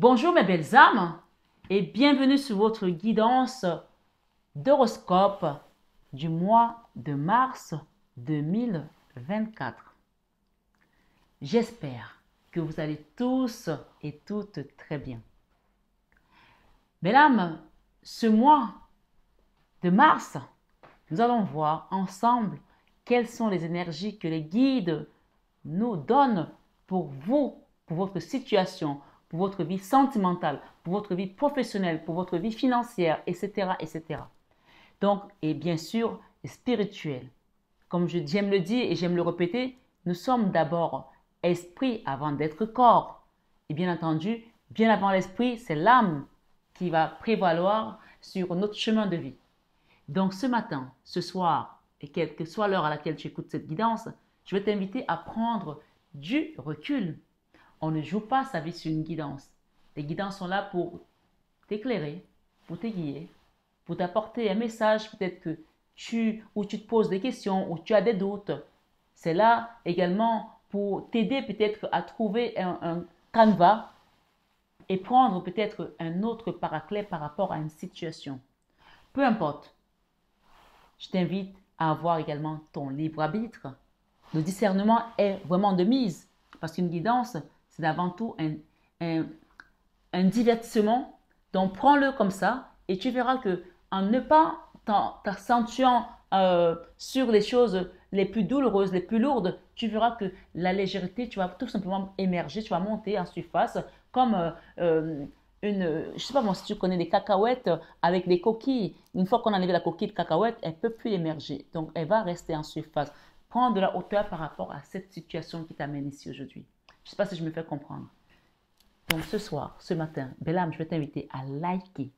Bonjour mes belles âmes et bienvenue sur votre guidance d'horoscope du mois de mars 2024. J'espère que vous allez tous et toutes très bien. Mesdames, ce mois de mars, nous allons voir ensemble quelles sont les énergies que les guides nous donnent pour vous, pour votre situation, pour votre vie sentimentale, pour votre vie professionnelle, pour votre vie financière, etc. etc. Donc, et bien sûr, spirituel. Comme j'aime le dire et j'aime le répéter, nous sommes d'abord esprit avant d'être corps. Et bien entendu, bien avant l'esprit, c'est l'âme qui va prévaloir sur notre chemin de vie. Donc ce matin, ce soir, et quelle que soit l'heure à laquelle tu écoutes cette guidance, je vais t'inviter à prendre du recul on ne joue pas sa vie sur une guidance. Les guidances sont là pour t'éclairer, pour t'aiguiller, pour t'apporter un message peut-être que tu ou tu te poses des questions ou tu as des doutes. C'est là également pour t'aider peut-être à trouver un, un et prendre peut-être un autre paraclet par rapport à une situation. Peu importe. Je t'invite à avoir également ton libre arbitre. Le discernement est vraiment de mise parce qu'une guidance, c'est avant tout un, divertissement. Donc prends-le comme ça et tu verras que en ne pas t'accentuant euh, sur les choses les plus douloureuses, les plus lourdes, tu verras que la légèreté, tu vas tout simplement émerger, tu vas monter en surface comme euh, euh, une, je sais pas moi si tu connais des cacahuètes avec des coquilles. Une fois qu'on enlève la coquille de cacahuète, elle peut plus émerger. Donc elle va rester en surface. Prends de la hauteur par rapport à cette situation qui t'amène ici aujourd'hui. Je ne sais pas si je me fais comprendre. Donc ce soir, ce matin, Bellam, je vais t'inviter à liker.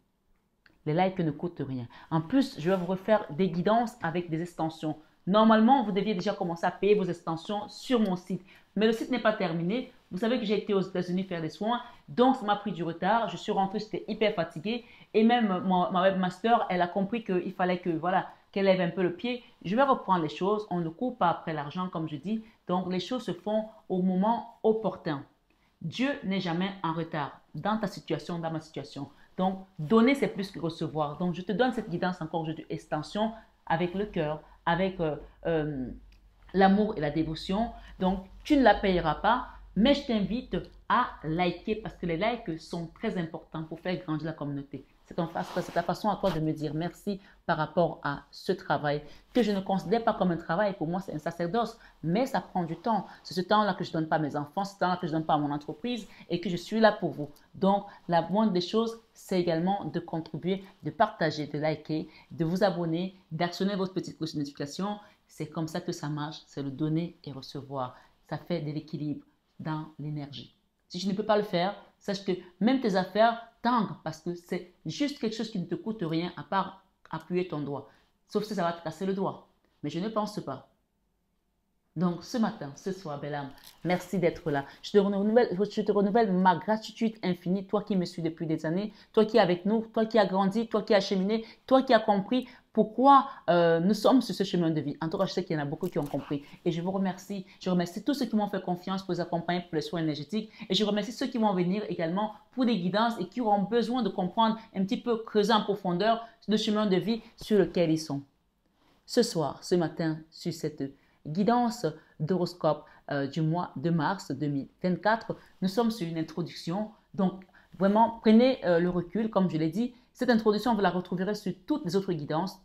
Les likes ne coûtent rien. En plus, je vais vous refaire des guidances avec des extensions. Normalement, vous deviez déjà commencer à payer vos extensions sur mon site. Mais le site n'est pas terminé. Vous savez que j'ai été aux États-Unis faire des soins, donc ça m'a pris du retard. Je suis rentrée, j'étais hyper fatiguée. Et même ma, ma webmaster, elle a compris qu'il fallait que, voilà, qu'elle lève un peu le pied, je vais reprendre les choses. On ne court pas après l'argent, comme je dis. Donc, les choses se font au moment opportun. Dieu n'est jamais en retard dans ta situation, dans ma situation. Donc, donner, c'est plus que recevoir. Donc, je te donne cette guidance encore je dis extension, avec le cœur, avec euh, euh, l'amour et la dévotion. Donc, tu ne la payeras pas, mais je t'invite à liker parce que les likes sont très importants pour faire grandir la communauté c'est ta façon à toi de me dire merci par rapport à ce travail que je ne considère pas comme un travail. Pour moi, c'est un sacerdoce, mais ça prend du temps. C'est ce temps-là que je ne donne pas à mes enfants, ce temps-là que je ne donne pas à mon entreprise et que je suis là pour vous. Donc, la moindre des choses, c'est également de contribuer, de partager, de liker, de vous abonner, d'actionner votre petite cloche de notification. C'est comme ça que ça marche, c'est le donner et recevoir. Ça fait de l'équilibre dans l'énergie. Si je ne peux pas le faire, sache que même tes affaires Tang, parce que c'est juste quelque chose qui ne te coûte rien à part appuyer ton doigt. Sauf si ça va te casser le doigt. Mais je ne pense pas. Donc, ce matin, ce soir, belle âme, merci d'être là. Je te, renouvelle, ma gratitude infinie, toi qui me suis depuis des années, toi qui es avec nous, toi qui as grandi, toi qui as cheminé, toi qui as compris pourquoi euh, nous sommes sur ce chemin de vie. En tout cas, je sais qu'il y en a beaucoup qui ont compris. Et je vous remercie. Je remercie tous ceux qui m'ont fait confiance pour les accompagner pour les soins énergétiques. Et je remercie ceux qui vont venir également pour des guidances et qui auront besoin de comprendre un petit peu, creuser en profondeur le chemin de vie sur lequel ils sont. Ce soir, ce matin, sur cette guidance d'horoscope euh, du mois de mars 2024. Nous sommes sur une introduction, donc vraiment prenez euh, le recul, comme je l'ai dit. Cette introduction, vous la retrouverez sur toutes les autres guidances.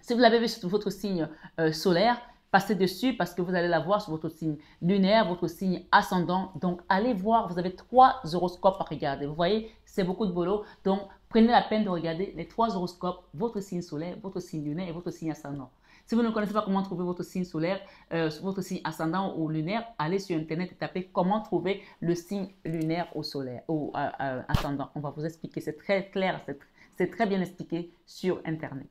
Si vous l'avez vu sur votre signe euh, solaire, passez dessus parce que vous allez la voir sur votre signe lunaire, votre signe ascendant. Donc, allez voir, vous avez trois horoscopes à regarder. Vous voyez, c'est beaucoup de boulot. Donc, prenez la peine de regarder les trois horoscopes, votre signe solaire, votre signe lunaire et votre signe ascendant. Si vous ne connaissez pas comment trouver votre signe solaire, euh, votre signe ascendant ou lunaire, allez sur Internet et tapez comment trouver le signe lunaire au solaire ou euh, euh, ascendant. On va vous expliquer. C'est très clair, c'est très bien expliqué sur Internet.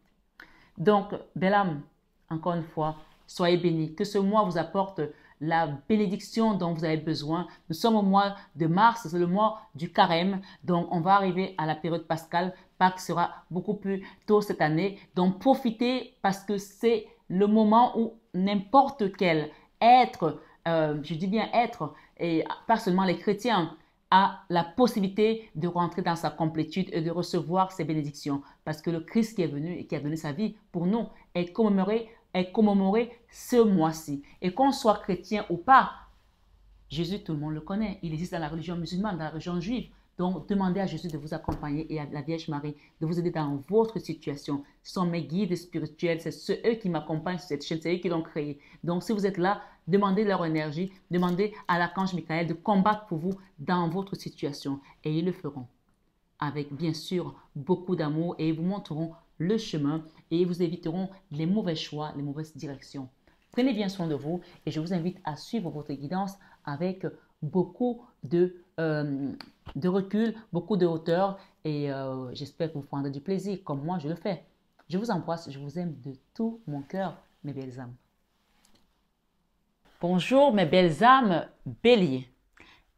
Donc, belle âme, encore une fois, soyez bénis. Que ce mois vous apporte la bénédiction dont vous avez besoin. Nous sommes au mois de mars, c'est le mois du carême, donc on va arriver à la période pascale. Pâques sera beaucoup plus tôt cette année, donc profitez parce que c'est le moment où n'importe quel être, euh, je dis bien être, et pas seulement les chrétiens, a la possibilité de rentrer dans sa complétude et de recevoir ses bénédictions. Parce que le Christ qui est venu et qui a donné sa vie pour nous est commémoré est commémoré ce mois-ci. Et qu'on soit chrétien ou pas, Jésus, tout le monde le connaît. Il existe dans la religion musulmane, dans la religion juive. Donc, demandez à Jésus de vous accompagner et à la Vierge Marie de vous aider dans votre situation. Ce sont mes guides spirituels, c'est ceux eux qui m'accompagnent sur cette chaîne, c'est eux qui l'ont créée. Donc, si vous êtes là, demandez leur énergie, demandez à l'archange Michael de combattre pour vous dans votre situation. Et ils le feront avec, bien sûr, beaucoup d'amour et ils vous montreront le chemin et vous éviteront les mauvais choix, les mauvaises directions. Prenez bien soin de vous et je vous invite à suivre votre guidance avec beaucoup de, euh, de recul, beaucoup de hauteur et euh, j'espère que vous prendrez du plaisir comme moi je le fais. Je vous embrasse, je vous aime de tout mon cœur, mes belles âmes. Bonjour mes belles âmes bélier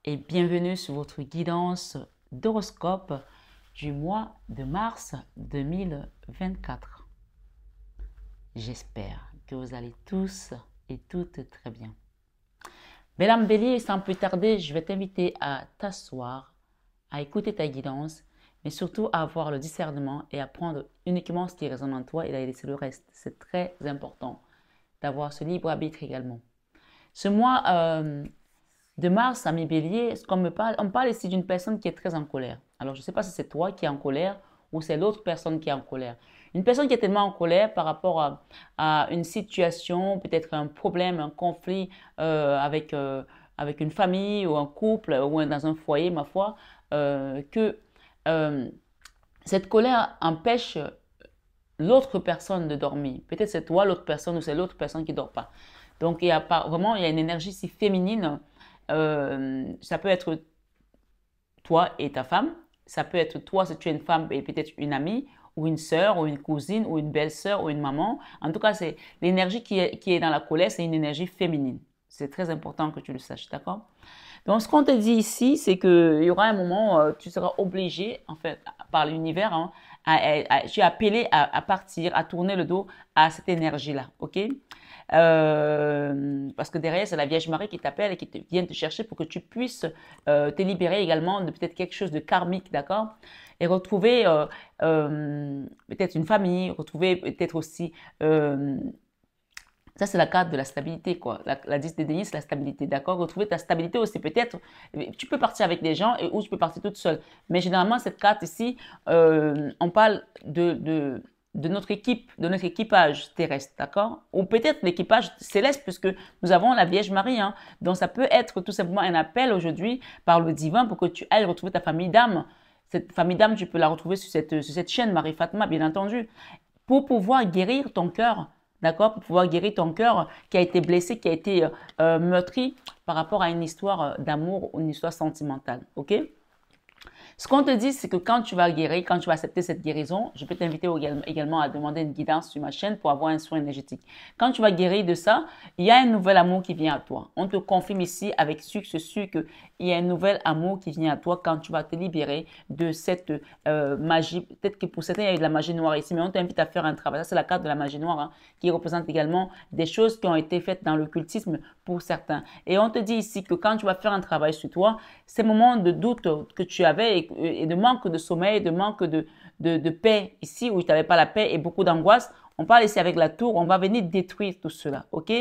et bienvenue sur votre guidance d'horoscope du mois de mars 2024. J'espère que vous allez tous et toutes très bien. Mesdames Bélier, sans plus tarder, je vais t'inviter à t'asseoir, à écouter ta guidance, mais surtout à avoir le discernement et à prendre uniquement ce qui résonne en toi et à laisser le reste. C'est très important d'avoir ce libre arbitre également. Ce mois euh, de Mars à mi-bélier, on me parle, on parle ici d'une personne qui est très en colère. Alors, je ne sais pas si c'est toi qui es en colère ou c'est l'autre personne qui est en colère. Une personne qui est tellement en colère par rapport à, une situation, peut-être un problème, un conflit euh, avec, euh, avec une famille ou un couple ou dans un foyer, ma foi, euh, que cette colère empêche l'autre personne de dormir. Peut-être c'est toi l'autre personne ou c'est l'autre personne qui ne dort pas. Donc, il y a vraiment, il y a une énergie si féminine euh, ça peut être toi et ta femme, ça peut être toi si tu es une femme et peut-être une amie, ou une sœur, ou une cousine, ou une belle-sœur, ou une maman. En tout cas, c'est l'énergie qui est, qui est dans la colère, c'est une énergie féminine. C'est très important que tu le saches, d'accord Donc, ce qu'on te dit ici, c'est qu'il y aura un moment où euh, tu seras obligé, en fait, par l'univers, hein, à, tu es appelé à, à partir, à tourner le dos à cette énergie-là, ok euh, parce que derrière, c'est la Vierge Marie qui t'appelle et qui te, vient te chercher pour que tu puisses euh, te libérer également de peut-être quelque chose de karmique, d'accord Et retrouver euh, peut-être une famille, retrouver peut-être aussi... ça, c'est la carte de la stabilité, quoi. La, la 10 des Denis, c'est la stabilité, d'accord Retrouver ta stabilité aussi, peut-être. Tu peux partir avec des gens et, ou tu peux partir toute seule. Mais généralement, cette carte ici, on parle de de notre équipe, de notre équipage terrestre, d'accord Ou peut-être l'équipage céleste, puisque nous avons la Vierge Marie. Hein? Donc ça peut être tout simplement un appel aujourd'hui par le divin pour que tu ailles retrouver ta famille d'âme. Cette famille d'âme, tu peux la retrouver sur cette, sur chaîne Marie-Fatma, bien entendu, pour pouvoir guérir ton cœur, d'accord Pour pouvoir guérir ton cœur qui a été blessé, qui a été euh, euh, meurtri par rapport à une histoire euh, d'amour ou une histoire sentimentale, ok ce qu'on te dit, c'est que quand tu vas guérir, quand tu vas accepter cette guérison, je peux t'inviter également à demander une guidance sur ma chaîne pour avoir un soin énergétique. Quand tu vas guérir de ça, il y a un nouvel amour qui vient à toi. On te confirme ici avec succès sûr qu'il y a un nouvel amour qui vient à toi quand tu vas te libérer de cette euh, magie. Peut-être que pour certains, il y a eu de la magie noire ici, mais on t'invite à faire un travail. Ça, c'est la carte de la magie noire hein, qui représente également des choses qui ont été faites dans l'occultisme pour certains. Et on te dit ici que quand tu vas faire un travail sur toi, ces moments de doute que tu avais et euh, et de manque de sommeil, de manque de, de, paix ici où tu n'avais pas la paix et beaucoup d'angoisse. On parle ici avec la tour, on va venir détruire tout cela, ok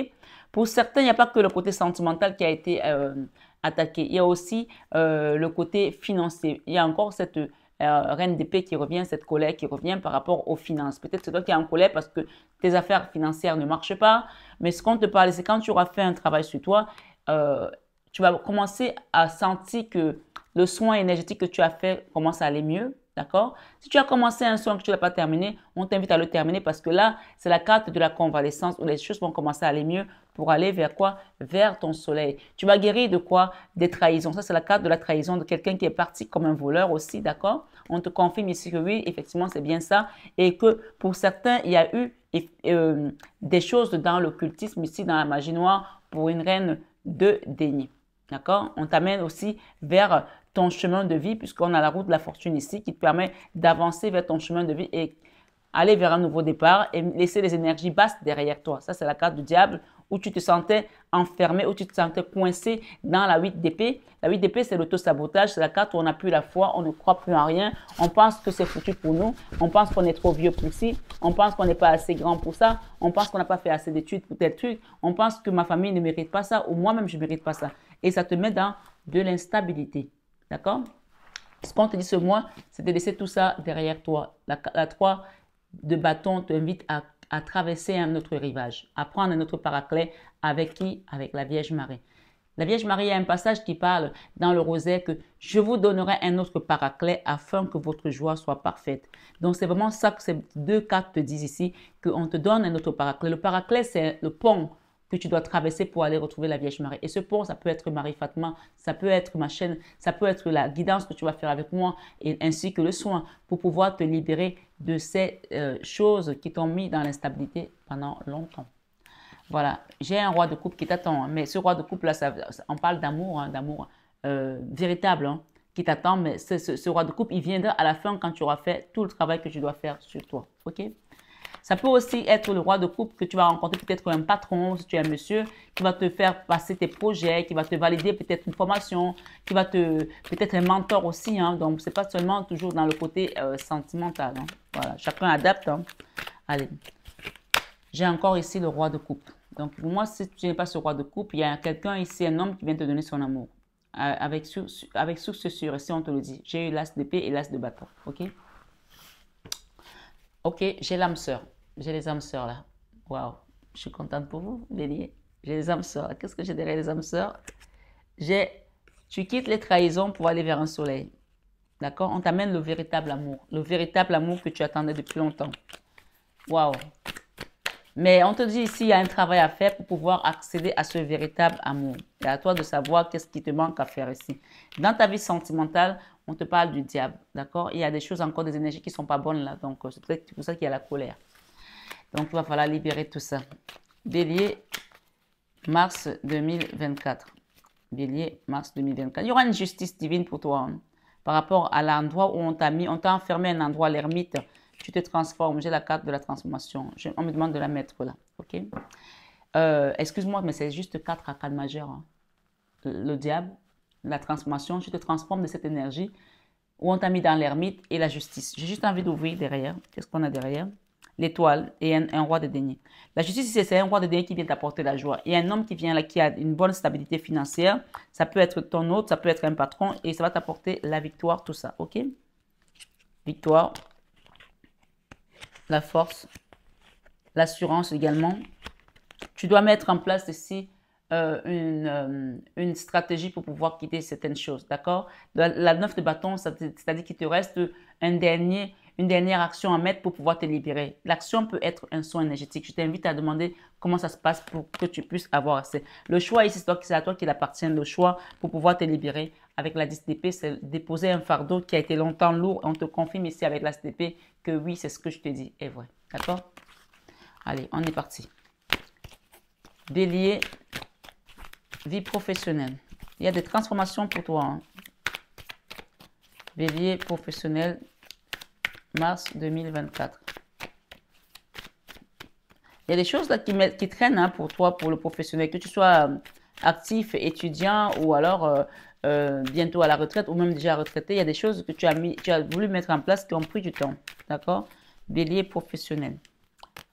Pour certains, il n'y a pas que le côté sentimental qui a été euh, attaqué. Il y a aussi euh, le côté financier. Il y a encore cette reine d'épée qui revient, cette colère qui revient par rapport aux finances. Peut-être c'est toi qui es en colère parce que tes affaires financières ne marchent pas. Mais ce qu'on te parle, c'est quand tu auras fait un travail sur toi, tu vas commencer à sentir que le soin énergétique que tu as fait commence à aller mieux. D'accord Si tu as commencé un soin que tu n'as pas terminé, on t'invite à le terminer parce que là, c'est la carte de la convalescence où les choses vont commencer à aller mieux pour aller vers quoi Vers ton soleil. Tu vas guérir de quoi Des trahisons. Ça, c'est la carte de la trahison de quelqu'un qui est parti comme un voleur aussi, d'accord On te confirme ici que oui, effectivement, c'est bien ça. Et que pour certains, il y a eu euh, des choses dans l'occultisme, ici dans la magie noire, pour une reine de déni. D'accord On t'amène aussi vers ton chemin de vie, puisqu'on a la route de la fortune ici qui te permet d'avancer vers ton chemin de vie et aller vers un nouveau départ et laisser les énergies basses derrière toi. Ça, c'est la carte du diable où tu te sentais enfermé, où tu te sentais coincé dans la 8 d'épée. La 8 d'épée, c'est l'auto-sabotage, c'est la carte où on n'a plus la foi, on ne croit plus en rien, on pense que c'est foutu pour nous, on pense qu'on est trop vieux pour ci, on pense qu'on n'est pas assez grand pour ça, on pense qu'on n'a pas fait assez d'études pour tel truc, on pense que ma famille ne mérite pas ça ou moi-même je ne mérite pas ça. Et ça te met dans de l'instabilité. D'accord Ce qu'on te dit ce mois, c'est de laisser tout ça derrière toi. La, la 3 de bâton t'invite à, traverser un autre rivage, à prendre un autre paraclet. Avec qui Avec la Vierge Marie. La Vierge Marie a un passage qui parle dans le rosaire que je vous donnerai un autre paraclet afin que votre joie soit parfaite. Donc c'est vraiment ça que ces deux cartes te disent ici, qu'on te donne un autre paraclet. Le paraclet, c'est le pont que tu dois traverser pour aller retrouver la Vierge Marie. Et ce pont, ça peut être Marie-Fatma, ça peut être ma chaîne, ça peut être la guidance que tu vas faire avec moi, et, ainsi que le soin pour pouvoir te libérer de ces euh, choses qui t'ont mis dans l'instabilité pendant longtemps. Voilà, j'ai un roi de coupe qui t'attend, hein. mais ce roi de coupe-là, on parle d'amour, hein, d'amour euh, véritable. Hein, qui t'attend, mais ce, ce, roi de coupe, il viendra à la fin quand tu auras fait tout le travail que tu dois faire sur toi. OK ça peut aussi être le roi de coupe que tu vas rencontrer peut-être un patron, si tu es un monsieur, qui va te faire passer tes projets, qui va te valider peut-être une formation, qui va te peut-être un mentor aussi. Hein. Donc, c'est pas seulement toujours dans le côté euh, sentimental. Hein. Voilà, chacun adapte. Hein. Allez, j'ai encore ici le roi de coupe. Donc, moi, si tu n'es pas ce roi de coupe, il y a quelqu'un ici, un homme qui vient te donner son amour. Euh, avec, avec source sûre, si on te le dit. J'ai eu l'as d'épée et l'as de bâton. OK Ok, j'ai l'âme sœur. J'ai les âmes sœurs là. Waouh, je suis contente pour vous, Bélier. J'ai les âmes sœurs. Qu'est-ce que j'ai derrière les âmes sœurs J'ai. Tu quittes les trahisons pour aller vers un soleil. D'accord On t'amène le véritable amour. Le véritable amour que tu attendais depuis longtemps. Waouh mais on te dit ici, il y a un travail à faire pour pouvoir accéder à ce véritable amour. Et à toi de savoir qu'est-ce qui te manque à faire ici. Dans ta vie sentimentale, on te parle du diable, d'accord Il y a des choses encore, des énergies qui ne sont pas bonnes là. Donc, euh, c'est peut-être pour ça qu'il y a la colère. Donc, il va falloir libérer tout ça. Bélier, mars 2024. Bélier, mars 2024. Il y aura une justice divine pour toi. Hein. Par rapport à l'endroit où on t'a mis, on t'a enfermé un endroit, l'ermite. Tu te transformes. J'ai la carte de la transformation. on me demande de la mettre là. OK euh, Excuse-moi, mais c'est juste quatre arcades majeures. Hein. Le diable, la transformation, je te transforme de cette énergie où on t'a mis dans l'ermite et la justice. J'ai juste envie d'ouvrir derrière. Qu'est-ce qu'on a derrière L'étoile et un, roi de déni. La justice, c'est un roi de déni qui vient t'apporter la joie. Et un homme qui vient là, qui a une bonne stabilité financière, ça peut être ton hôte, ça peut être un patron et ça va t'apporter la victoire, tout ça. OK Victoire, la force, l'assurance également. Tu dois mettre en place ici euh, euh, une, stratégie pour pouvoir quitter certaines choses, d'accord la, neuf de bâton, c'est-à-dire qu'il te reste un dernier, une dernière action à mettre pour pouvoir te libérer. L'action peut être un soin énergétique. Je t'invite à demander comment ça se passe pour que tu puisses avoir assez. Le choix ici, c'est à toi qu'il appartient, le choix pour pouvoir te libérer. Avec la 10 d'épée, c'est déposer un fardeau qui a été longtemps lourd. On te confirme ici avec la DP que oui, c'est ce que je te dis est vrai. D'accord Allez, on est parti. Bélier, Vie professionnelle. Il y a des transformations pour toi. Hein. Bélier professionnel, mars 2024. Il y a des choses là qui, qui traînent hein, pour toi, pour le professionnel, que tu sois euh, actif, étudiant ou alors euh, euh, bientôt à la retraite ou même déjà retraité. Il y a des choses que tu as, mis, tu as voulu mettre en place qui ont pris du temps. D'accord Bélier professionnel.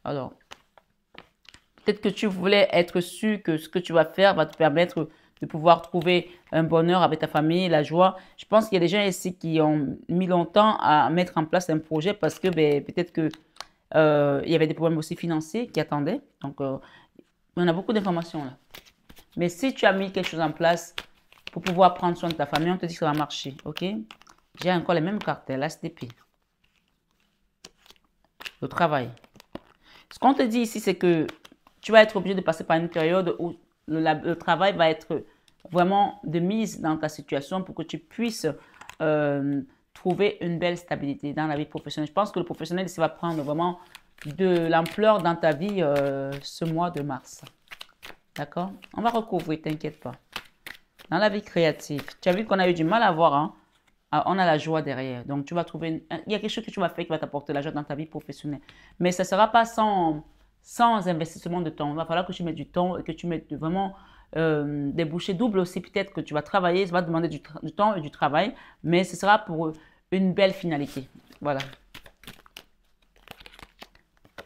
Alors, Peut-être que tu voulais être sûr que ce que tu vas faire va te permettre de pouvoir trouver un bonheur avec ta famille, la joie. Je pense qu'il y a des gens ici qui ont mis longtemps à mettre en place un projet parce que ben, peut-être qu'il euh, y avait des problèmes aussi financiers qui attendaient. Donc, euh, on a beaucoup d'informations là. Mais si tu as mis quelque chose en place pour pouvoir prendre soin de ta famille, on te dit que ça va marcher, ok J'ai encore les mêmes cartes, l'HDP. Le travail. Ce qu'on te dit ici, c'est que tu vas être obligé de passer par une période où le, travail va être vraiment de mise dans ta situation pour que tu puisses euh, trouver une belle stabilité dans la vie professionnelle. Je pense que le professionnel, ça va prendre vraiment de l'ampleur dans ta vie euh, ce mois de mars. D'accord On va recouvrir, t'inquiète pas. Dans la vie créative, tu as vu qu'on a eu du mal à voir, hein? ah, on a la joie derrière. Donc, tu vas trouver, il y a quelque chose que tu vas faire qui va t'apporter la joie dans ta vie professionnelle. Mais ça ne sera pas sans sans investissement de temps. Il va falloir que tu mettes du temps et que tu mettes vraiment euh, des bouchées doubles aussi. Peut-être que tu vas travailler, ça va demander du, temps et du travail, mais ce sera pour une belle finalité. Voilà.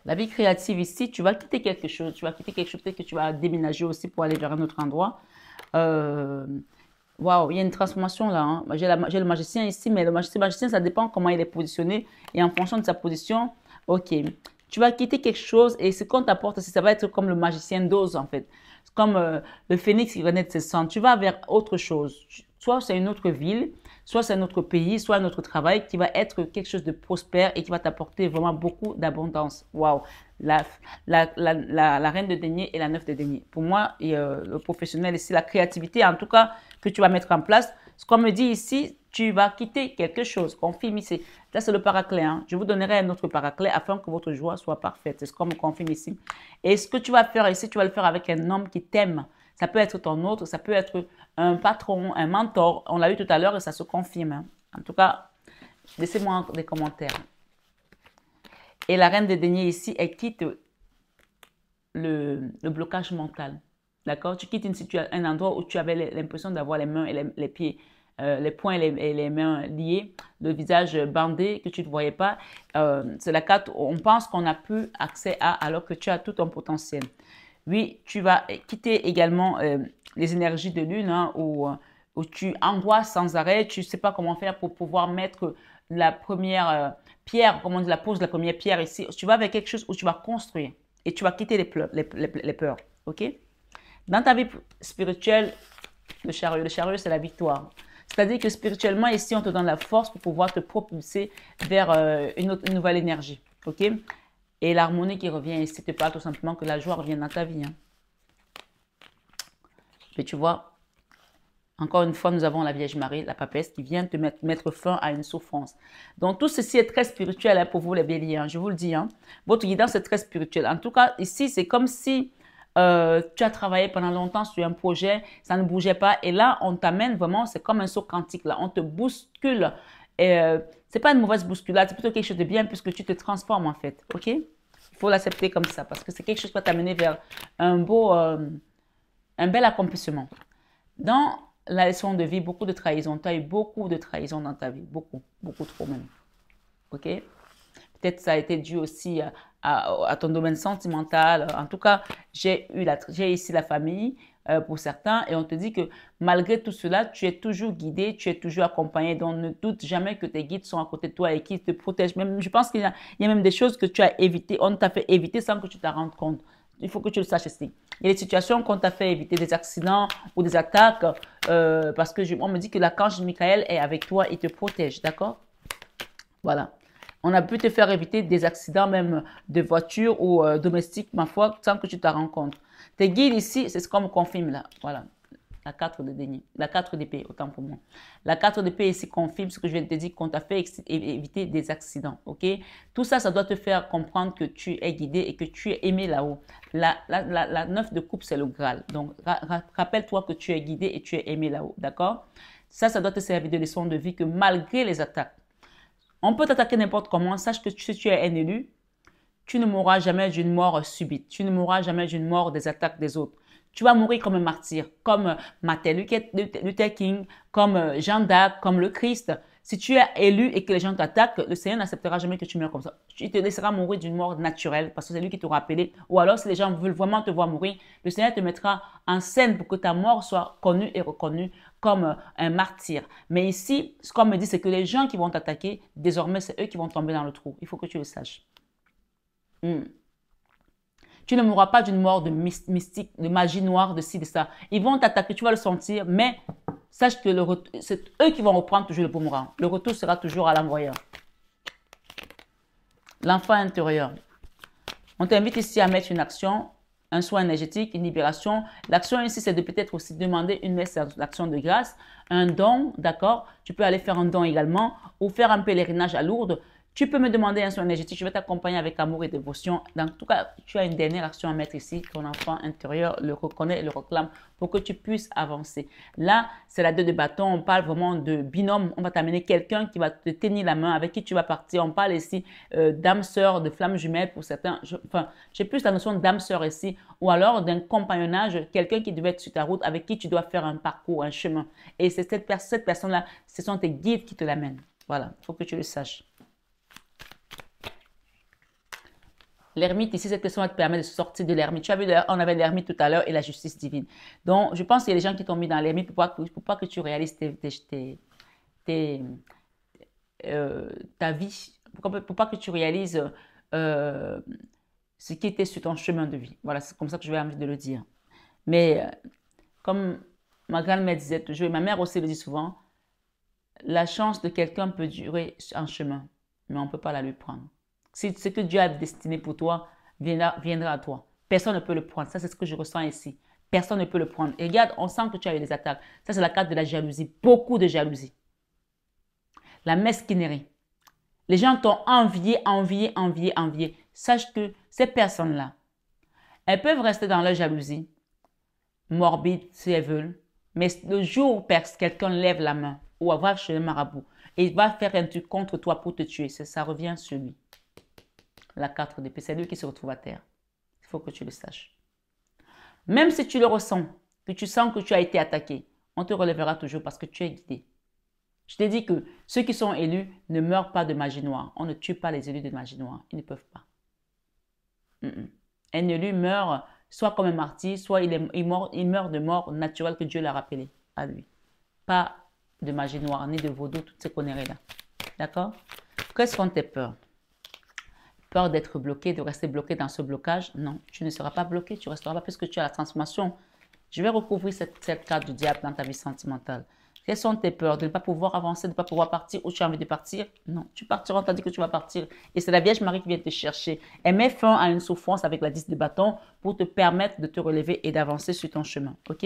La vie créative ici, tu vas quitter quelque chose, tu vas quitter quelque chose, peut-être que tu vas déménager aussi pour aller vers un autre endroit. Euh, waouh, il y a une transformation là. Hein. J'ai le magicien ici, mais le magicien, ça dépend comment il est positionné et en fonction de sa position, ok. Tu vas quitter quelque chose et ce qu'on t'apporte, ça va être comme le magicien d'Oz en fait. Comme euh, le phénix qui de ses cendres. Tu vas vers autre chose. Soit c'est une autre ville, soit c'est un autre pays, soit un autre travail qui va être quelque chose de prospère et qui va t'apporter vraiment beaucoup d'abondance. Waouh! La, la, la, reine de denier et la neuf de denier. Pour moi, euh, le professionnel c'est la créativité, en tout cas, que tu vas mettre en place. Ce qu'on me dit ici, tu vas quitter quelque chose. Confirme ici. Là, c'est le paraclet. Hein. Je vous donnerai un autre paraclet afin que votre joie soit parfaite. C'est ce qu'on me confirme ici. Et ce que tu vas faire ici, tu vas le faire avec un homme qui t'aime. Ça peut être ton autre, ça peut être un patron, un mentor. On l'a eu tout à l'heure et ça se confirme. Hein. En tout cas, laissez-moi des commentaires. Et la reine des deniers ici, elle quitte le, blocage mental. D'accord Tu quittes situation, un endroit où tu avais l'impression d'avoir les mains et les pieds euh, les poings et, les, mains liés, le visage bandé que tu ne voyais pas. Euh, c'est la carte où on pense qu'on n'a plus accès à alors que tu as tout ton potentiel. Oui, tu vas quitter également euh, les énergies de lune hein, où, tu angoisses sans arrêt, tu ne sais pas comment faire pour pouvoir mettre la première pierre, comment on la pose la première pierre ici. Tu vas avec quelque chose où tu vas construire et tu vas quitter les, peurs. Dans ta vie spirituelle, le chariot, le chariot, c'est la victoire. C'est-à-dire que spirituellement, ici, on te donne la force pour pouvoir te propulser vers euh, une, nouvelle énergie. OK Et l'harmonie qui revient ici te parle tout simplement que la joie revient dans ta vie. Hein. Mais tu vois, encore une fois, nous avons la Vierge Marie, la papesse, qui vient te mettre, fin à une souffrance. Donc, tout ceci est très spirituel hein, pour vous, les béliers. Hein, je vous le dis. Hein. Votre guidance est très spirituelle. En tout cas, ici, c'est comme si euh, tu as travaillé pendant longtemps sur un projet, ça ne bougeait pas. Et là, on t'amène vraiment, c'est comme un saut quantique, là. On te bouscule. Et euh, c'est pas une mauvaise bousculade, c'est plutôt quelque chose de bien puisque tu te transformes, en fait. OK? Il faut l'accepter comme ça parce que c'est quelque chose qui va t'amener vers un beau, euh, un bel accomplissement. Dans la leçon de vie, beaucoup de trahison. Tu as eu beaucoup de trahison dans ta vie. Beaucoup, beaucoup trop même. OK? Peut-être ça a été dû aussi à, ton domaine sentimental. En tout cas, j'ai eu la, j'ai ici la famille euh, pour certains et on te dit que malgré tout cela, tu es toujours guidé, tu es toujours accompagné. Donc ne doute jamais que tes guides sont à côté de toi et qu'ils te protègent. Même, je pense qu'il y, a même des choses que tu as évitées, on t'a fait éviter sans que tu t'en rendes compte. Il faut que tu le saches aussi. Il y a des situations qu'on t'a fait éviter, des accidents ou des attaques, euh, parce que me dit que la de Michael est avec toi, et te protège, d'accord Voilà. On a pu te faire éviter des accidents même de voiture ou euh, domestiques, domestique, ma foi, sans que tu te rends Tes guides ici, c'est ce qu'on me confirme là. Voilà. La 4 de déni, La 4 d'épée, autant pour moi. La 4 d'épée ici confirme ce que je viens de te dire, qu'on t'a fait éviter des accidents. OK? Tout ça, ça doit te faire comprendre que tu es guidé et que tu es aimé là-haut. La, 9 de coupe, c'est le Graal. Donc, rappelle-toi que tu es guidé et tu es aimé là-haut. D'accord? Ça, ça doit te servir de leçon de vie que malgré les attaques, on peut t'attaquer n'importe comment. Sache que si tu es un élu, tu ne mourras jamais d'une mort subite. Tu ne mourras jamais d'une mort des attaques des autres. Tu vas mourir comme un martyr, comme euh, Martin Luther King, comme euh, Jean d'Arc, comme le Christ. Si tu es élu et que les gens t'attaquent, le Seigneur n'acceptera jamais que tu meurs comme ça. Il te laissera mourir d'une mort naturelle parce que c'est lui qui t'aura appelé. Ou alors, si les gens veulent vraiment te voir mourir, le Seigneur te mettra en scène pour que ta mort soit connue et reconnue comme euh, un martyr. Mais ici, ce qu'on me dit, c'est que les gens qui vont t'attaquer, désormais, c'est eux qui vont tomber dans le trou. Il faut que tu le saches. Hmm. Tu ne mourras pas d'une mort de mystique, de magie noire, de ci, de ça. Ils vont t'attaquer, tu vas le sentir, mais sache que c'est eux qui vont reprendre toujours le boomerang. Le retour sera toujours à l'envoyeur. L'enfant intérieur. On t'invite ici à mettre une action, un soin énergétique, une libération. L'action ici, c'est de peut-être aussi demander une messe d'action de grâce, un don, d'accord Tu peux aller faire un don également ou faire un pèlerinage à Lourdes. Tu peux me demander un soin énergétique, je vais t'accompagner avec amour et dévotion. Dans tout cas, tu as une dernière action à mettre ici. Ton enfant intérieur le reconnaît et le réclame pour que tu puisses avancer. Là, c'est la deux de bâton. On parle vraiment de binôme. On va t'amener quelqu'un qui va te tenir la main, avec qui tu vas partir. On parle ici euh, d'âme sœur, de flamme jumelle pour certains. Je, enfin, j'ai plus la notion d'âme sœur ici. Ou alors d'un compagnonnage, quelqu'un qui devait être sur ta route, avec qui tu dois faire un parcours, un chemin. Et c'est cette, cette personne-là, ce sont tes guides qui te l'amènent. Voilà, il faut que tu le saches. l'ermite, ici, cette question va te permettre de sortir de l'ermite. Tu as vu, on avait l'ermite tout à l'heure et la justice divine. Donc, je pense qu'il y a des gens qui t'ont mis dans l'ermite pour pas, que, que tu réalises ta vie, pour, pas que tu réalises ce qui était sur ton chemin de vie. Voilà, c'est comme ça que je vais envie de le dire. Mais euh, comme ma grand-mère disait toujours, et ma mère aussi le dit souvent, la chance de quelqu'un peut durer un chemin, mais on ne peut pas la lui prendre ce que Dieu a destiné pour toi viendra, à toi. Personne ne peut le prendre. Ça, c'est ce que je ressens ici. Personne ne peut le prendre. Et regarde, on sent que tu as eu des attaques. Ça, c'est la carte de la jalousie. Beaucoup de jalousie. La mesquinerie. Les gens t'ont envié, envié, envié, envié. Sache que ces personnes-là, elles peuvent rester dans leur jalousie, morbide si elles veulent, mais le jour où quelqu'un lève la main ou avoir chez le marabout et il va faire un truc contre toi pour te tuer, ça revient sur lui la 4 des c'est lui qui se retrouve à terre. Il faut que tu le saches. Même si tu le ressens, que tu sens que tu as été attaqué, on te relèvera toujours parce que tu es guidé. Je t'ai dit que ceux qui sont élus ne meurent pas de magie noire. On ne tue pas les élus de magie noire. Ils ne peuvent pas. Un élu meurt soit comme un martyr, soit il, est, meurt, il meurt de mort naturelle que Dieu l'a rappelé à lui. Pas de magie noire, ni de vaudou, toutes ces conneries-là. D'accord Qu'est-ce qu'on peurs peur d'être bloqué, de rester bloqué dans ce blocage. Non, tu ne seras pas bloqué, tu resteras pas puisque tu as la transformation. Je vais recouvrir cette, cette carte du diable dans ta vie sentimentale. Quelles sont tes peurs De ne pas pouvoir avancer, de ne pas pouvoir partir où tu as envie de partir Non, tu partiras tandis que tu vas partir. Et c'est la Vierge Marie qui vient te chercher. Elle met fin à une souffrance avec la 10 de bâton pour te permettre de te relever et d'avancer sur ton chemin. Ok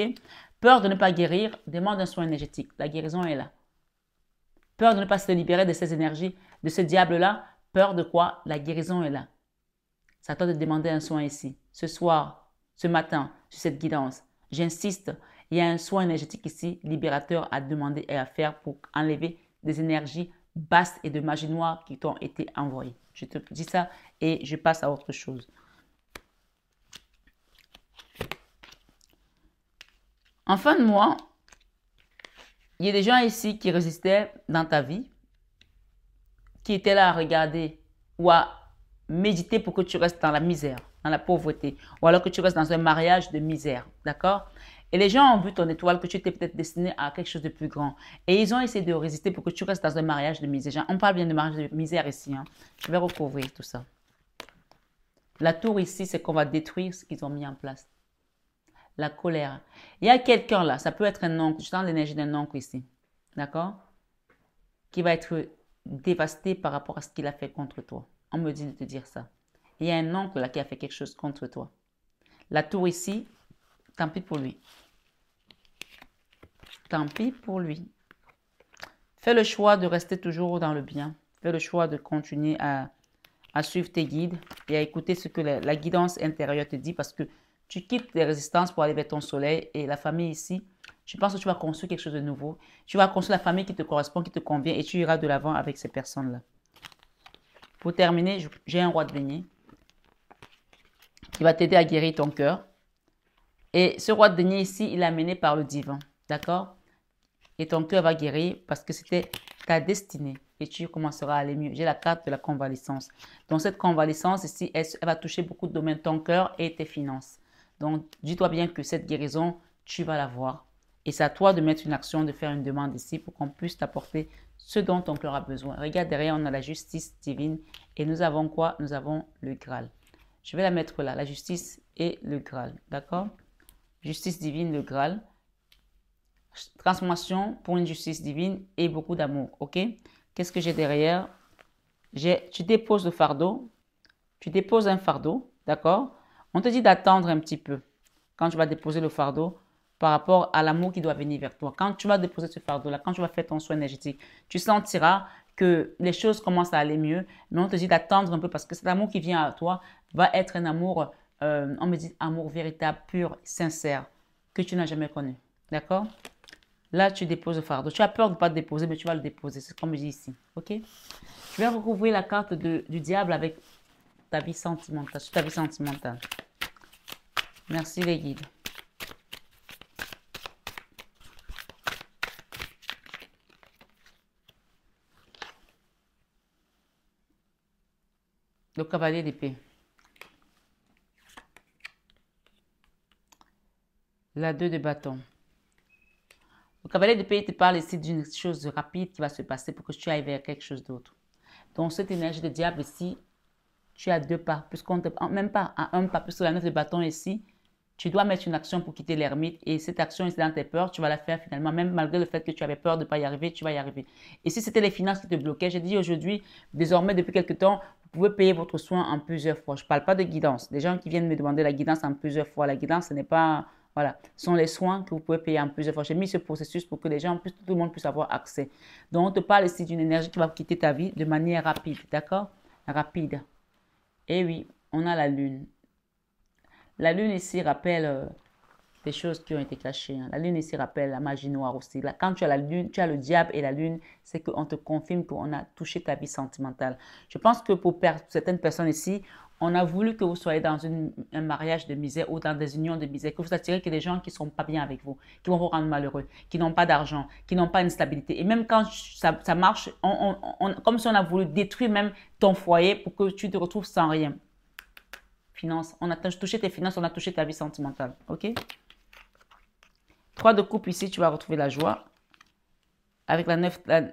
Peur de ne pas guérir, demande un soin énergétique. La guérison est là. Peur de ne pas se libérer de ces énergies, de ce diable-là, Peur de quoi La guérison est là. C'est à toi de demander un soin ici. Ce soir, ce matin, sur cette guidance. J'insiste, il y a un soin énergétique ici, libérateur à demander et à faire pour enlever des énergies basses et de magie noire qui t'ont été envoyées. Je te dis ça et je passe à autre chose. En fin de mois, il y a des gens ici qui résistaient dans ta vie, qui étaient là à regarder ou à méditer pour que tu restes dans la misère, dans la pauvreté, ou alors que tu restes dans un mariage de misère, d'accord Et les gens ont vu ton étoile que tu étais peut-être destiné à quelque chose de plus grand. Et ils ont essayé de résister pour que tu restes dans un mariage de misère. On parle bien de mariage de misère ici. Hein. Je vais recouvrir tout ça. La tour ici, c'est qu'on va détruire ce qu'ils ont mis en place. La colère. Il y a quelqu'un là, ça peut être un oncle, je sens l'énergie d'un oncle ici, d'accord Qui va être dévasté par rapport à ce qu'il a fait contre toi. On me dit de te dire ça. Il y a un oncle là qui a fait quelque chose contre toi. La tour ici, tant pis pour lui. Tant pis pour lui. Fais le choix de rester toujours dans le bien. Fais le choix de continuer à, suivre tes guides et à écouter ce que la, guidance intérieure te dit parce que tu quittes les résistances pour aller vers ton soleil et la famille ici, je pense que tu vas construire quelque chose de nouveau. Tu vas construire la famille qui te correspond, qui te convient et tu iras de l'avant avec ces personnes-là. Pour terminer, j'ai un roi de denier qui va t'aider à guérir ton cœur. Et ce roi de denier ici, il est amené par le divin. D'accord Et ton cœur va guérir parce que c'était ta destinée et tu commenceras à aller mieux. J'ai la carte de la convalescence. Donc, cette convalescence ici, elle, va toucher beaucoup de domaines, ton cœur et tes finances. Donc, dis-toi bien que cette guérison, tu vas la voir et c'est à toi de mettre une action, de faire une demande ici pour qu'on puisse t'apporter ce dont ton cœur a besoin. Regarde, derrière, on a la justice divine. Et nous avons quoi Nous avons le Graal. Je vais la mettre là, la justice et le Graal. D'accord Justice divine, le Graal. Transformation pour une justice divine et beaucoup d'amour. OK Qu'est-ce que j'ai derrière Tu déposes le fardeau. Tu déposes un fardeau. D'accord On te dit d'attendre un petit peu. Quand tu vas déposer le fardeau, par rapport à l'amour qui doit venir vers toi. Quand tu vas déposer ce fardeau-là, quand tu vas faire ton soin énergétique, tu sentiras que les choses commencent à aller mieux, mais on te dit d'attendre un peu parce que cet amour qui vient à toi va être un amour, euh, on me dit amour véritable, pur, sincère, que tu n'as jamais connu. D'accord Là, tu déposes le fardeau. Tu as peur de ne pas le déposer, mais tu vas le déposer. C'est comme je dis ici. OK Je vais recouvrir la carte du diable avec ta vie sentimentale, ta vie sentimentale. Merci les guides. le cavalier d'épée. La 2 de bâton. Le cavalier d'épée te parle ici d'une chose rapide qui va se passer pour que tu ailles vers quelque chose d'autre. Donc, cette énergie de diable ici, tu as deux pas, puisqu'on te... Même pas à un pas, puisque la 9 de bâton ici, tu dois mettre une action pour quitter l'ermite et cette action ici dans tes peurs, tu vas la faire finalement, même malgré le fait que tu avais peur de ne pas y arriver, tu vas y arriver. Et si c'était les finances qui te bloquaient, j'ai dit aujourd'hui, désormais depuis quelques temps, pouvez payer votre soin en plusieurs fois. Je ne parle pas de guidance. Des gens qui viennent me demander la guidance en plusieurs fois, la guidance, ce n'est pas... Voilà, ce sont les soins que vous pouvez payer en plusieurs fois. J'ai mis ce processus pour que les gens, plus, tout le monde puisse avoir accès. Donc, on te parle ici d'une énergie qui va quitter ta vie de manière rapide, d'accord Rapide. Et oui, on a la lune. La lune ici rappelle euh, des choses qui ont été cachées. Hein. La lune ici rappelle la magie noire aussi. Là, quand tu as la lune, tu as le diable et la lune, c'est qu'on te confirme qu'on a touché ta vie sentimentale. Je pense que pour certaines personnes ici, on a voulu que vous soyez dans une, un mariage de misère ou dans des unions de misère, que vous attirez que des gens qui ne sont pas bien avec vous, qui vont vous rendre malheureux, qui n'ont pas d'argent, qui n'ont pas une stabilité. Et même quand ça, marche, on, comme si on a voulu détruire même ton foyer pour que tu te retrouves sans rien. Finances, on a touché tes finances, on a touché ta vie sentimentale. OK 3 de coupe ici, tu vas retrouver la joie. Avec la 9, la,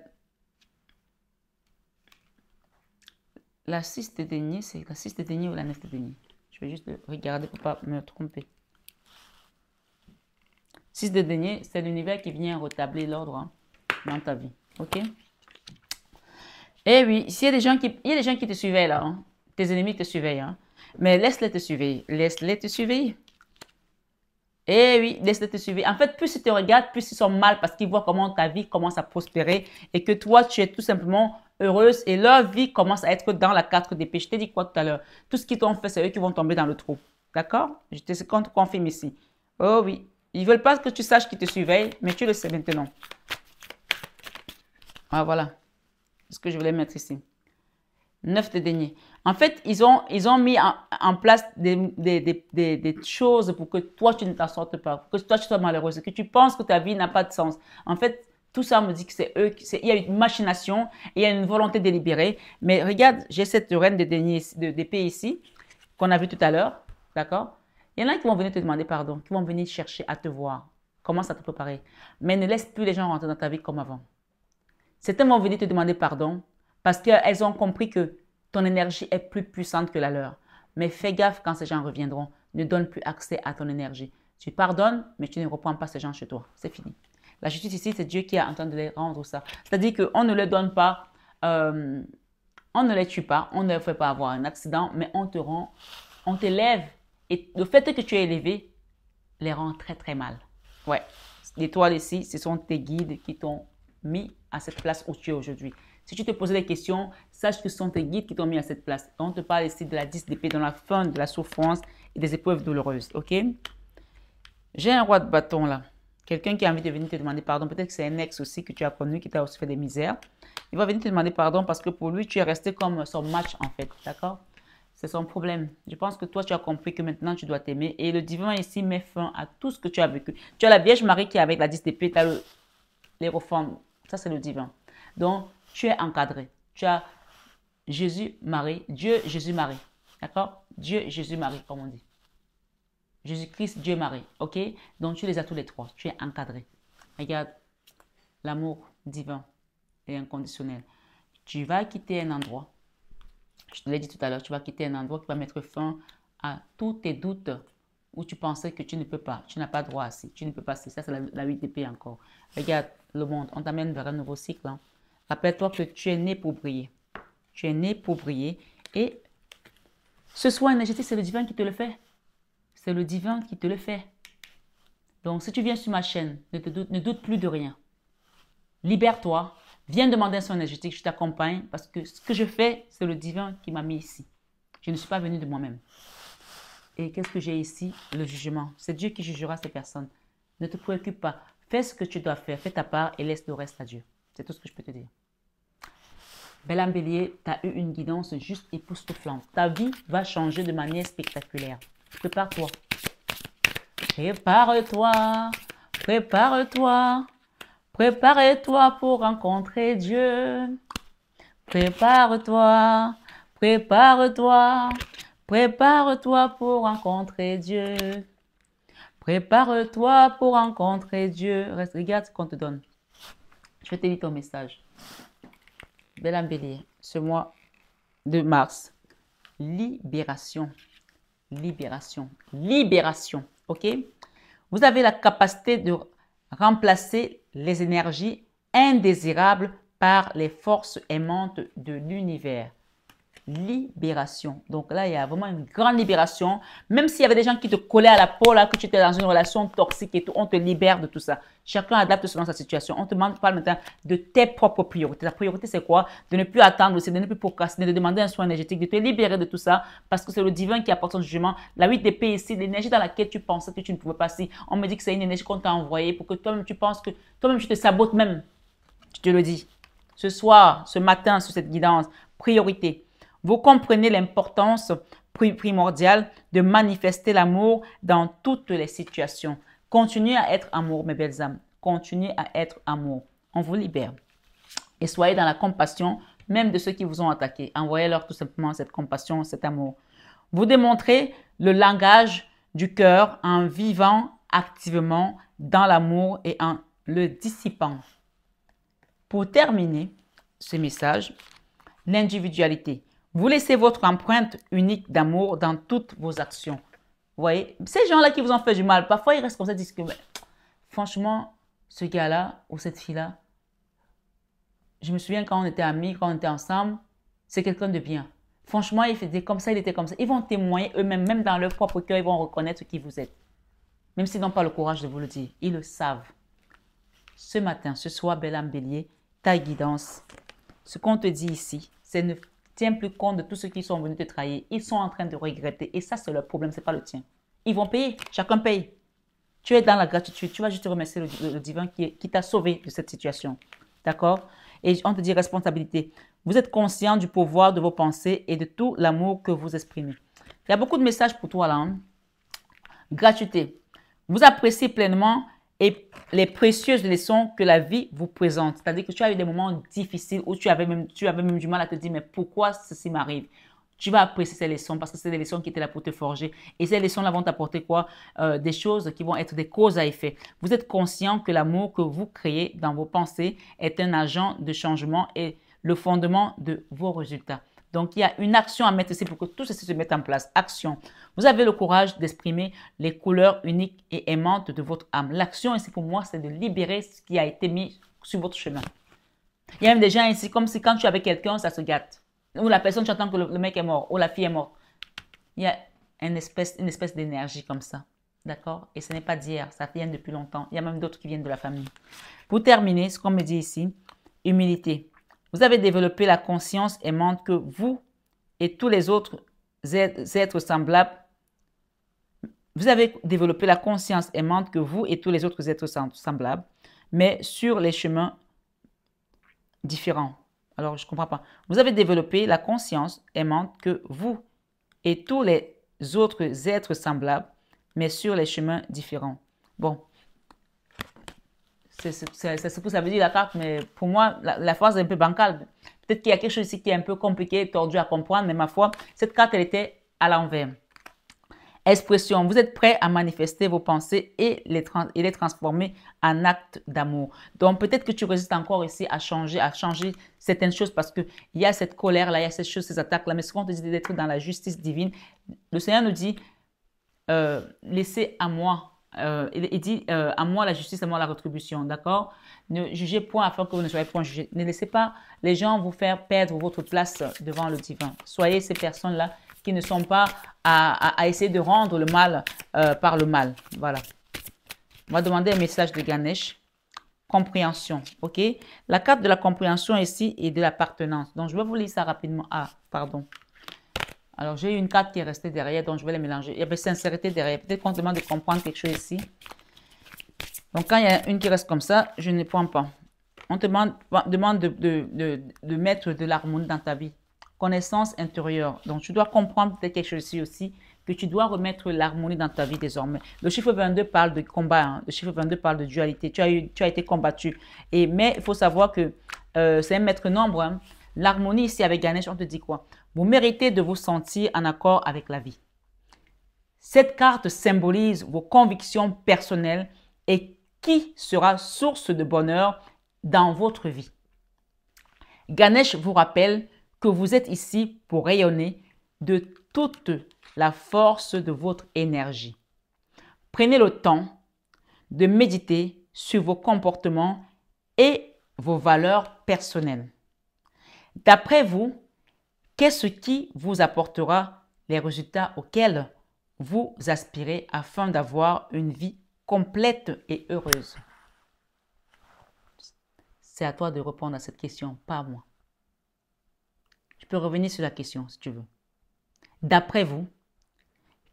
la 6 de denier, c'est la 6 de denier ou la 9 de denier Je vais juste regarder pour ne pas me tromper. Six de denier, c'est l'univers qui vient retabler l'ordre hein, dans ta vie. Ok Eh oui, s'il y, a des gens qui, il y a des gens qui te surveillent là, hein. tes ennemis te surveillent, hein. mais laisse-les te surveiller. Laisse-les te surveiller. Eh oui, laisse les te suivre. En fait, plus ils te regardent, plus ils sont mal parce qu'ils voient comment ta vie commence à prospérer et que toi, tu es tout simplement heureuse et leur vie commence à être dans la 4DP. Je t'ai dit quoi tout à l'heure Tout ce qu'ils t'ont fait, c'est eux qui vont tomber dans le trou. D'accord Je te confirme ici. Oh oui. Ils veulent pas que tu saches qu'ils te surveillent, mais tu le sais maintenant. Ah voilà. C'est Ce que je voulais mettre ici. Neuf de deniers. En fait, ils ont, ils ont mis en, place des, des, des, choses pour que toi, tu ne t'en sortes pas, que toi, tu sois malheureuse, que tu penses que ta vie n'a pas de sens. En fait, tout ça me dit que c'est eux, il y a une machination, il y a une volonté délibérée. Mais regarde, j'ai cette reine de, ici, qu'on a vue tout à l'heure, d'accord Il y en a qui vont venir te demander pardon, qui vont venir chercher à te voir. comment à te préparer. Mais ne laisse plus les gens rentrer dans ta vie comme avant. Certains vont venir te demander pardon parce qu'elles ont compris que ton énergie est plus puissante que la leur. Mais fais gaffe quand ces gens reviendront. Ne donne plus accès à ton énergie. Tu pardonnes, mais tu ne reprends pas ces gens chez toi. C'est fini. La justice ici, c'est Dieu qui est en train de les rendre ça. C'est-à-dire qu'on ne les donne pas, euh, on ne les tue pas, on ne fait pas avoir un accident, mais on te rend, on t'élève. Et le fait que tu es élevé les rend très très mal. Ouais. toiles ici, ce sont tes guides qui t'ont mis à cette place où tu es aujourd'hui. Si tu te posais des questions, sache que ce sont tes guides qui t'ont mis à cette place. On te parle ici de la 10 d'épée dans la fin de la souffrance et des épreuves douloureuses, ok J'ai un roi de bâton là. Quelqu'un qui a envie de venir te demander pardon, peut-être que c'est un ex aussi que tu as connu, qui t'a aussi fait des misères. Il va venir te demander pardon parce que pour lui, tu es resté comme son match en fait, d'accord c'est son problème. Je pense que toi, tu as compris que maintenant, tu dois t'aimer. Et le divin ici met fin à tout ce que tu as vécu. Tu as la Vierge Marie qui est avec la 10 d'épée, tu as les reformes. Ça, c'est le divin. Donc, tu es encadré. Tu as Jésus, Marie, Dieu, Jésus, Marie. D'accord Dieu, Jésus, Marie, comme on dit. Jésus-Christ, Dieu, Marie. OK Donc tu les as tous les trois. Tu es encadré. Regarde l'amour divin et inconditionnel. Tu vas quitter un endroit. Je te l'ai dit tout à l'heure, tu vas quitter un endroit qui va mettre fin à tous tes doutes où tu pensais que tu ne peux pas, tu n'as pas droit à ça. tu ne peux pas ça. Ça, c'est la, la 8 paix encore. Regarde le monde, on t'amène vers un nouveau cycle. Hein. Rappelle-toi que tu es né pour briller. Tu es né pour briller. Et ce soin énergétique, c'est le divin qui te le fait. C'est le divin qui te le fait. Donc, si tu viens sur ma chaîne, ne, te doute, ne doute plus de rien. Libère-toi. Viens demander un soin énergétique. Je t'accompagne parce que ce que je fais, c'est le divin qui m'a mis ici. Je ne suis pas venu de moi-même. Et qu'est-ce que j'ai ici Le jugement. C'est Dieu qui jugera ces personnes. Ne te préoccupe pas. Fais ce que tu dois faire. Fais ta part et laisse le reste à Dieu. C'est tout ce que je peux te dire. Belle Bélier, tu as eu une guidance juste époustouflante. Ta vie va changer de manière spectaculaire. Prépare-toi. Prépare-toi. Prépare-toi. Prépare-toi pour rencontrer Dieu. Prépare-toi. Prépare-toi. Prépare-toi pour rencontrer Dieu. Prépare-toi pour rencontrer Dieu. Regarde ce qu'on te donne. Je vais te lire ton message. Belle ce mois de mars, libération, libération, libération, ok Vous avez la capacité de remplacer les énergies indésirables par les forces aimantes de l'univers libération. Donc là, il y a vraiment une grande libération. Même s'il y avait des gens qui te collaient à la peau, là, que tu étais dans une relation toxique et tout, on te libère de tout ça. Chacun adapte selon sa situation. On te demande parle maintenant de tes propres priorités. Ta priorité, c'est quoi De ne plus attendre, c'est de ne plus procrastiner, de demander un soin énergétique, de te libérer de tout ça, parce que c'est le divin qui apporte son jugement. La 8 des ici, l'énergie dans laquelle tu pensais que tu ne pouvais pas, si on me dit que c'est une énergie qu'on t'a envoyée pour que toi-même tu penses que toi-même tu te sabotes même. Je te le dis. Ce soir, ce matin, sur cette guidance, priorité vous comprenez l'importance primordiale de manifester l'amour dans toutes les situations. Continuez à être amour, mes belles âmes. Continuez à être amour. On vous libère. Et soyez dans la compassion, même de ceux qui vous ont attaqué. Envoyez-leur tout simplement cette compassion, cet amour. Vous démontrez le langage du cœur en vivant activement dans l'amour et en le dissipant. Pour terminer ce message, l'individualité. Vous laissez votre empreinte unique d'amour dans toutes vos actions. Vous voyez, ces gens-là qui vous ont fait du mal, parfois ils restent comme ça, ils disent que, ben, franchement, ce gars-là ou cette fille-là, je me souviens quand on était amis, quand on était ensemble, c'est quelqu'un de bien. Franchement, il faisait comme ça, il était comme ça. Ils vont témoigner eux-mêmes, même dans leur propre cœur, ils vont reconnaître qui vous êtes. Même s'ils n'ont pas le courage de vous le dire, ils le savent. Ce matin, ce soir, belle âme bélier, ta guidance, ce qu'on te dit ici, c'est ne tiens plus compte de tous ceux qui sont venus te trahir. Ils sont en train de regretter. Et ça, c'est leur problème, c'est pas le tien. Ils vont payer. Chacun paye. Tu es dans la gratitude. Tu vas juste remercier le, divin qui, t'a sauvé de cette situation. D'accord Et on te dit responsabilité. Vous êtes conscient du pouvoir de vos pensées et de tout l'amour que vous exprimez. Il y a beaucoup de messages pour toi là. Hein. Gratuité. Vous appréciez pleinement et les précieuses leçons que la vie vous présente. C'est-à-dire que tu as eu des moments difficiles où tu avais même, du mal à te dire, mais pourquoi ceci m'arrive tu vas apprécier ces leçons parce que c'est des leçons qui étaient là pour te forger. Et ces leçons-là vont t'apporter quoi euh, Des choses qui vont être des causes à effet. Vous êtes conscient que l'amour que vous créez dans vos pensées est un agent de changement et le fondement de vos résultats. Donc, il y a une action à mettre ici pour que tout ceci se mette en place. Action. Vous avez le courage d'exprimer les couleurs uniques et aimantes de votre âme. L'action ici pour moi, c'est de libérer ce qui a été mis sur votre chemin. Il y a même des gens ici, comme si quand tu es avec quelqu'un, ça se gâte. Ou la personne, tu que le, mec est mort, ou la fille est morte. Il y a une espèce, une espèce d'énergie comme ça. D'accord Et ce n'est pas d'hier, ça vient depuis longtemps. Il y a même d'autres qui viennent de la famille. Pour terminer, ce qu'on me dit ici, humilité. Vous avez développé la conscience aimante que vous et tous les autres êtres semblables, vous avez développé la conscience aimante que vous et tous les autres êtres semblables, mais sur les chemins différents. Alors, je ne comprends pas. Vous avez développé la conscience aimante que vous et tous les autres êtres semblables, mais sur les chemins différents. Bon, ça se pousse, ça veut dire la carte, mais pour moi, la, phrase est un peu bancale. Peut-être qu'il y a quelque chose ici qui est un peu compliqué, tordu à comprendre, mais ma foi, cette carte, elle était à l'envers. Expression, vous êtes prêt à manifester vos pensées et les, et les transformer en actes d'amour. Donc peut-être que tu résistes encore ici à changer, à changer certaines choses parce qu'il y a cette colère-là, il y a ces choses, ces attaques-là. Mais ce qu'on te dit d'être dans la justice divine, le Seigneur nous dit, euh, laissez à moi euh, il, dit euh, à moi la justice, à moi la retribution, d'accord Ne jugez point afin que vous ne soyez point jugé. Ne laissez pas les gens vous faire perdre votre place devant le divin. Soyez ces personnes-là qui ne sont pas à, essayer de rendre le mal euh, par le mal. Voilà. On va demander un message de Ganesh. Compréhension, ok La carte de la compréhension ici est de l'appartenance. Donc, je vais vous lire ça rapidement. Ah, pardon. Alors, j'ai une carte qui est restée derrière, donc je vais les mélanger. Il y avait sincérité derrière. Peut-être qu'on demande de comprendre quelque chose ici. Donc, quand il y a une qui reste comme ça, je ne prends pas. On te demande, de, mettre de l'harmonie dans ta vie. Connaissance intérieure. Donc, tu dois comprendre peut-être quelque chose ici aussi, que tu dois remettre l'harmonie dans ta vie désormais. Le chiffre 22 parle de combat. Hein. Le chiffre 22 parle de dualité. Tu as, été combattu. mais il faut savoir que euh, c'est un maître nombre. Hein. L'harmonie ici avec Ganesh, on te dit quoi vous méritez de vous sentir en accord avec la vie. Cette carte symbolise vos convictions personnelles et qui sera source de bonheur dans votre vie. Ganesh vous rappelle que vous êtes ici pour rayonner de toute la force de votre énergie. Prenez le temps de méditer sur vos comportements et vos valeurs personnelles. D'après vous, Qu'est-ce qui vous apportera les résultats auxquels vous aspirez afin d'avoir une vie complète et heureuse C'est à toi de répondre à cette question, pas à moi. Je peux revenir sur la question si tu veux. D'après vous,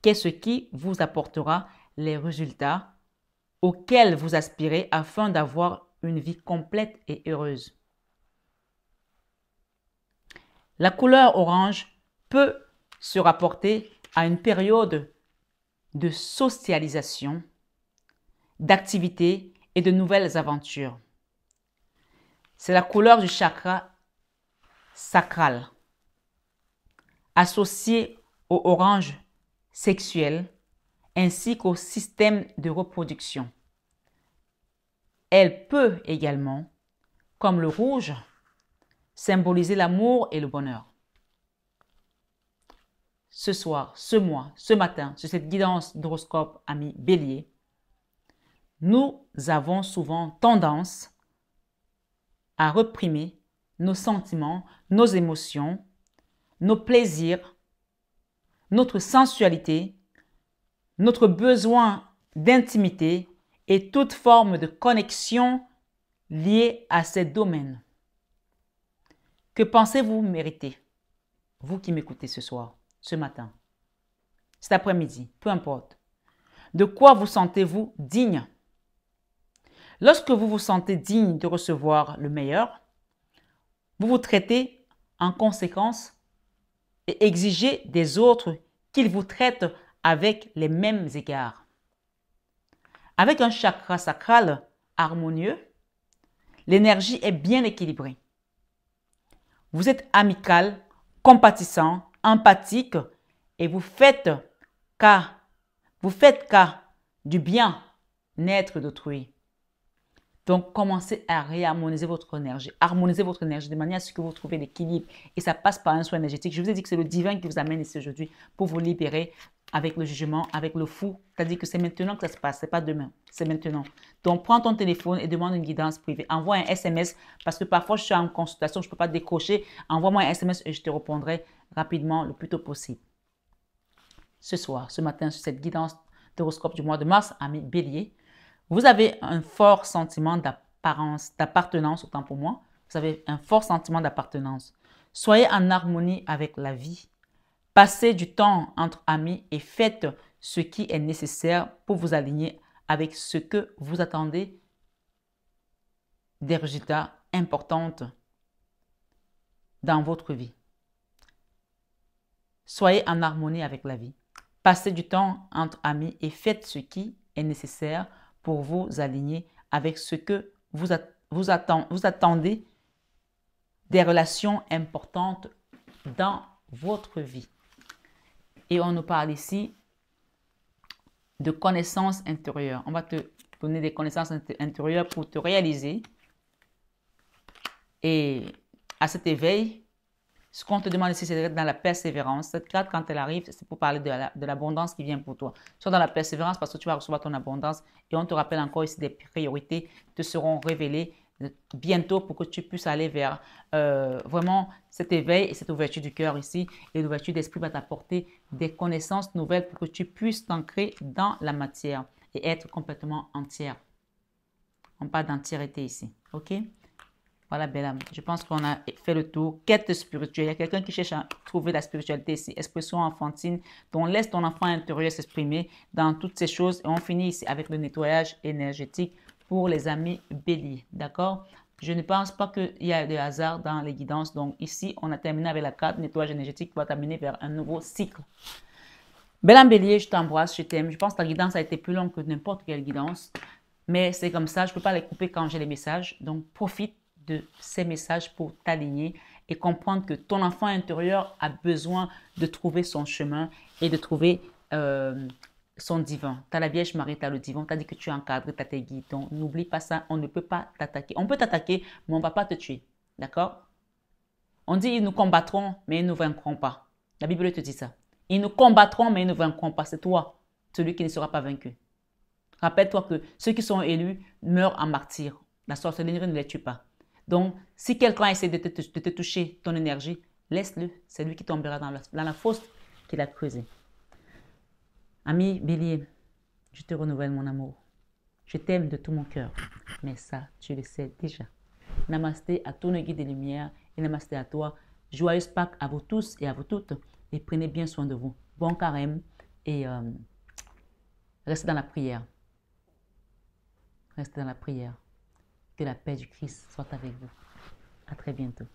qu'est-ce qui vous apportera les résultats auxquels vous aspirez afin d'avoir une vie complète et heureuse la couleur orange peut se rapporter à une période de socialisation, d'activité et de nouvelles aventures. C'est la couleur du chakra sacral, associée au orange sexuel ainsi qu'au système de reproduction. Elle peut également, comme le rouge, symboliser l'amour et le bonheur. Ce soir, ce mois, ce matin, sur cette guidance d'horoscope, ami bélier, nous avons souvent tendance à reprimer nos sentiments, nos émotions, nos plaisirs, notre sensualité, notre besoin d'intimité et toute forme de connexion liée à ces domaines. Que pensez-vous mériter Vous qui m'écoutez ce soir, ce matin, cet après-midi, peu importe. De quoi vous sentez-vous digne Lorsque vous vous sentez digne de recevoir le meilleur, vous vous traitez en conséquence et exigez des autres qu'ils vous traitent avec les mêmes égards. Avec un chakra sacral harmonieux, l'énergie est bien équilibrée. Vous êtes amical, compatissant, empathique et vous faites cas, vous faites cas du bien naître d'autrui. Donc, commencez à réharmoniser votre énergie. Harmonisez votre énergie de manière à ce que vous trouviez l'équilibre. Et ça passe par un soin énergétique. Je vous ai dit que c'est le divin qui vous amène ici aujourd'hui pour vous libérer avec le jugement, avec le fou. C'est-à-dire que c'est maintenant que ça se passe, c'est pas demain, c'est maintenant. Donc prends ton téléphone et demande une guidance privée. Envoie un SMS parce que parfois je suis en consultation, je ne peux pas décrocher. Envoie-moi un SMS et je te répondrai rapidement, le plus tôt possible. Ce soir, ce matin, sur cette guidance d'horoscope du mois de mars, ami Bélier, vous avez un fort sentiment d'apparence, d'appartenance, autant pour moi. Vous avez un fort sentiment d'appartenance. Soyez en harmonie avec la vie Passez du temps entre amis et faites ce qui est nécessaire pour vous aligner avec ce que vous attendez des résultats importants dans votre vie. Soyez en harmonie avec la vie. Passez du temps entre amis et faites ce qui est nécessaire pour vous aligner avec ce que vous, vous attendez des relations importantes dans votre vie. Et on nous parle ici de connaissances intérieures. On va te donner des connaissances intérieures pour te réaliser. Et à cet éveil, ce qu'on te demande ici, c'est d'être dans la persévérance. Cette carte, quand elle arrive, c'est pour parler de l'abondance qui vient pour toi. Sois dans la persévérance parce que tu vas recevoir ton abondance. Et on te rappelle encore ici, des priorités qui te seront révélées bientôt pour que tu puisses aller vers euh, vraiment cet éveil et cette ouverture du cœur ici. Et l'ouverture d'esprit va t'apporter des connaissances nouvelles pour que tu puisses t'ancrer dans la matière et être complètement entière. On parle d'entièreté ici, ok Voilà, belle âme. Je pense qu'on a fait le tour. Quête spirituelle. Il y a quelqu'un qui cherche à trouver la spiritualité ici. Expression enfantine. Donc, laisse ton enfant intérieur s'exprimer dans toutes ces choses. Et on finit ici avec le nettoyage énergétique pour les amis béliers, d'accord Je ne pense pas qu'il y a de hasard dans les guidances. Donc ici, on a terminé avec la carte nettoyage énergétique qui va terminer vers un nouveau cycle. Belle bélier, je t'embrasse, je t'aime. Je pense que la guidance a été plus longue que n'importe quelle guidance. Mais c'est comme ça, je peux pas les couper quand j'ai les messages. Donc profite de ces messages pour t'aligner et comprendre que ton enfant intérieur a besoin de trouver son chemin et de trouver euh, son divins. Tu as la Vierge Marie, tu as le divin, tu as dit que tu es encadré, tu as tes guides. n'oublie pas ça, on ne peut pas t'attaquer. On peut t'attaquer, mais on ne va pas te tuer. D'accord On dit, ils nous combattront, mais ils ne vaincront pas. La Bible te dit ça. Ils nous combattront, mais ils ne vaincront pas. C'est toi, celui qui ne sera pas vaincu. Rappelle-toi que ceux qui sont élus meurent en martyr. La sorcellerie ne les tue pas. Donc, si quelqu'un essaie de te, toucher ton énergie, laisse-le. C'est lui qui tombera dans la fosse qu'il a creusée. Ami bélier, je te renouvelle mon amour. Je t'aime de tout mon cœur. Mais ça, tu le sais déjà. Namasté à tous nos guides de lumière et namasté à toi. Joyeuse Pâques à vous tous et à vous toutes. Et prenez bien soin de vous. Bon carême et euh, restez dans la prière. Restez dans la prière. Que la paix du Christ soit avec vous. À très bientôt.